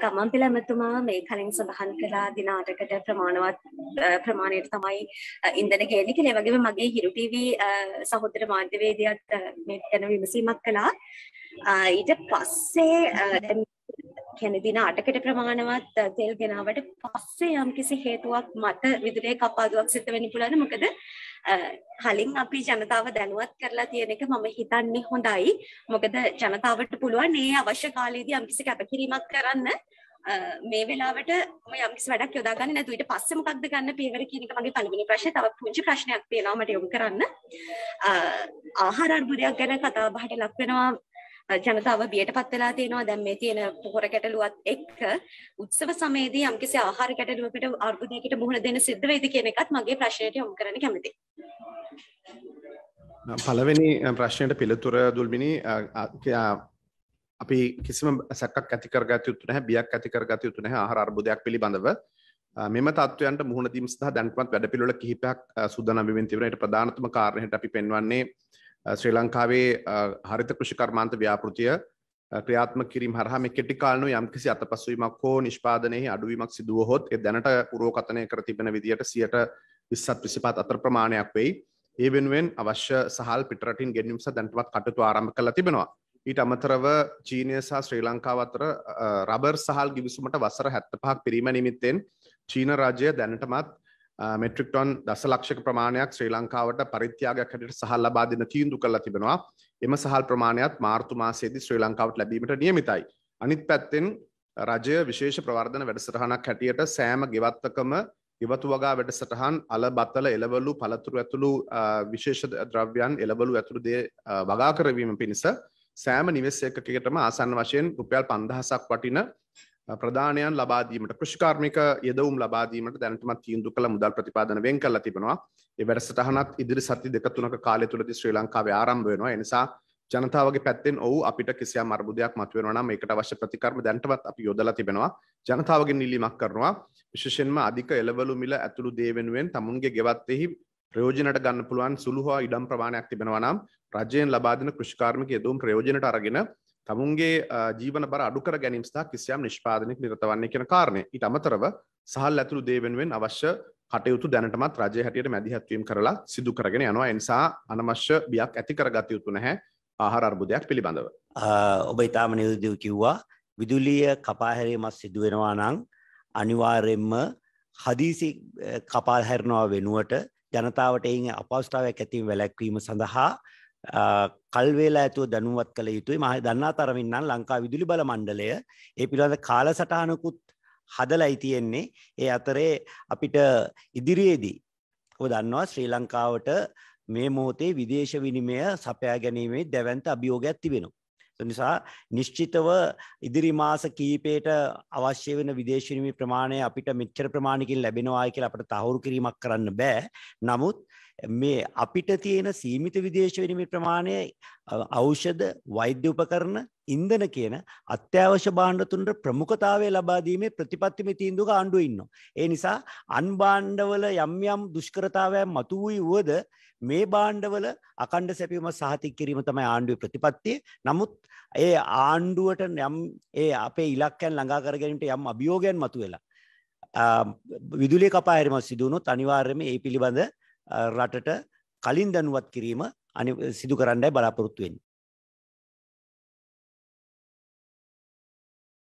ගමන්පිල ඇමතුමා මේ කලින් සඳහන් කලා දිනාටකට ප්‍රමාණවත් ප්‍රමාණයට තමයි ඉන්දන ගේලි කළ වගේ මගේ හිරුටීවී සහොදර මාධ්‍යවේදයක් මේ ගැන විමසීමක් කළා ඊට පස්සේ කැන දින අටකට ප්‍රමාණවත් තෙල් ගෙනාවට පස්සේ යම් කිසි හේතුවක් මත විදුරේ කපාදුවක් සිත වෙනි පුලන මොකද හලින් අපි ජනතාව දැනුවත් කරලා තියෙන එක මම හිතන්නේ හොඳයි මොකද ජනතාවට පුළුවන් ඒ අවශ්‍ය කාලයේදී යම් කිසි කැපකිරීමක් කරන්න මේ වෙලාවට මම යම්කිසි වැඩක් යොදා ගන්න නැතු ඊට පස්සේ මොකක්ද ගන්න පියවර කියන එක මගේ පළවෙනි ප්‍රශ්නේ තව පුංචි ප්‍රශ්නයක් තියෙනවා මට යොමු කරන්න ආහාර අර්බුදයක් ගැන කතා බහට ලක් වෙනවා ජනතාව බියට පත් වෙලා තියෙනවා දැන් මේ තියෙන පොහොර ගැටලුවත් එක්ක උත්සව සමයේදී යම්කිසි ආහාර ගැටලුවකට අර්බුදයකට මුහුණ දෙන්න සිද්ධ වෙයිද කියන එකත් මගේ ප්‍රශ්නයට යොමු කරන්න කැමතියි. පළවෙනි ප්‍රශ්නයට පිළිතුර දුල්මිනි අපි කිසිම සැකක් ඇති කරගත යුතු නැහැ බියක් ඇති කරගත යුතු නැහැ ආහාර අර්බුදයක් පිළිබඳව මෙම තත්ත්වයන්ට මුහුණ දීම සඳහා දැන්පත් වැඩපිළිවෙල කිහිපයක් සූදානම් වෙමින් තිබෙනවා. ඒට ප්‍රධානතම කාරණයට අපි පෙන්වන්නේ ශ්‍රී ලංකාවේ හරිත කෘෂිකර්මාන්ත ව්‍යාපෘතිය ක්‍රියාත්ම කිරීම හරහම කෙටිකාලනු යම්කිසි අත පසුවීමක් හෝ නිෂ්පාදනයෙහි අඩුවීමක් සිදුවහොත් දැනට පුරෝකතනය කර තිබෙන විදිට සියට විස්සත් විසිපත් අතර ප්‍රමාණයක් වෙයි ඒ වෙනුවෙන් අවශ්‍ය සහල් පිටරටින් ගෙනනිම්ස දැන්ටවත් කටතු ආරම කළ තිබෙනවා ඊට අමතරව චීනය සහ ශ්‍රී ලංකාව අතර රබර් සහල් ගිවිසුමට වසර හැත්තපහක් පිරීම නිමිත්තෙන් චීන රාජය දැනටමත් මෙට්‍රික්ටොන් දසලක්ෂක ප්‍රමාණයක් ශ්‍රී ලංකාවට පරිත්‍යාගයක් හැට සහල් ලබා දෙන තීන්දු කළ තිබෙනවා එම සහල් ප්‍රමාණයක් මාර්තුමාසේදි ශ්‍රී ලංකාවට ලැබීමට නියමිතයි. අනිත් පැත්තෙන් රජය විශේෂ ප්‍රවර්ධන වැඩසටහනක් හැටියට සෑම ගෙවත්තකම ඉවතු වගා වැඩසටහන් අල බත්තල එලවලු පළතුරු ඇතුළු විශේෂ ද්‍රව්‍යන් එලවලු ඇතුළු දේ වගා කරවීම පිණිස සෑම නිවෙස් එකකටම ආසන්න වශයෙන් රුපියල් පන්දහසක් වටින ප්‍රධානයන් ලබාදීමට කෘෂිකාර්මික යෙදවුම් ලබාදීමට දැනටමත් තීන්දු කළ මුදල් ප්‍රතිපාදන වෙන් කරලා තිබෙනවා. ඒ වැඩසටහනත් ඉදිරි සති දෙක තුනක කාලය තුලදී ශ්‍රී ලංකාවේ ආරම්භ වෙනවා. ඒ නිසා ජනතාවගේ පැත්තෙන් ඔව් අපිට කිසියම් අර්බුදයක් මතුවෙනවා නම් ඒකට අවශ්‍ය ප්‍රතිකර්ම දැනටමත් අපි යොදලා තිබෙනවා. ජනතාවගෙන් නිලීමක් කරනවා. විශේෂයෙන්ම අධික එළවලු මිල ඇතුළු දේ වෙනුවෙන් තමුන්ගේ ගෙවත්තෙහි ප්‍රයෝජනට ගන්න පුළුවන් සුළු හා ඉඩම් ප්‍රමාණයක් තිබෙනවා නම් රජයෙන් ලබා දෙන කෘෂිකාර්මික යෙදවුම් ප්‍රයෝජනට අරගෙන තමුන්ගේ ජීවන බර අඩුකර ගැනීම සහ කිසියම් නිෂ්පාදනයක් නිරත වන්නේ කියන කාරණය ඊට අමතරව සහල් ඇතුළු දේවෙනුවෙන් අවශ්‍ය කටයුතු දැනටමත් රජය හැටියට මැදිහත්වීම් කරලා සිදු කරගෙන යනවා එනිසා අනවශ්‍ය බියක් ඇති කරගත යුතු නැහැ ආහාර අර්බුදයක් පිළිබඳව. ඔබ ඉතාම නිවදිව කිව්වා විදුලිය කපාහැරීමත් සිදුවෙනවා නං අනිවාර්යෙන්ම හදීසි කපාල් හැරනවා වෙනුවට ජනතාවට එයින් අපවස්ථාවක් ඇතින් වැලැක්වීම සඳහා කල්වේලා ඇතුව දැනුවත් කළ යුතුයි මහ දන්නා තරමින්නම් ලංකා විදුලි බල මණ්ඩලය ඒ පිළිබඳ කාල සටහනකුත් හදලයි තියෙන්නේ ඒ අතරේ අපිට ඉදිරියේදී ඔ දන්නවා ශ්‍රී ලංකාවට මේ මෝතේ විදේශ විනිමය සපයා ගැනීමේ දැවන්ත අභියෝගයක් තිබෙනවා. නිසා නිශ්චිතව ඉදිරි මාස කීපයට අවශ්‍ය වෙන විදේශනමි ප්‍රමාණය අපිට මිච්චර ප්‍රමාණිකින් ලැබෙනවායි කියලා අපට තහවුරු කිරීමක් කරන්න බෑ නමුත් මේ අපිට තියෙන සීමිත විදේශ විනිමය ප්‍රමාණය ඖෂධ වෛද්‍ය උපකරණ ඉන්ධන කියන අත්‍යවශ්‍ය භාණ්ඩ තුනට ප්‍රමුඛතාවය ලබා දීමේ ප්‍රතිපත්තිමේ තීන්දුවක ආණ්ඩුව ඉන්නවා. ඒ නිසා අන් භාණ්ඩවල යම් යම් දුෂ්කරතාවයන් මතුවී වුවද මේ භාණ්ඩවල අකණ්ඩ සැපීම සහතික කිරීම තමයි ආණ්ඩුවේ ප්‍රතිපත්තිය. නමුත් ඒ ආණ්ඩුවට යම් ඒ අපේ ඉලක්කයන් ළඟා කර ගැනීමට යම් අභියෝගයන් මතුවෙලා විදුලිය කපා හැරීමක් සිදු වුණොත් අනිවාර්යයෙන්ම ඒ පිළිබඳ රටට කලින් දැනුවත් කිරීම අනි සිදු කරන්නයි බලාපොරොත්තු වෙන්නේ.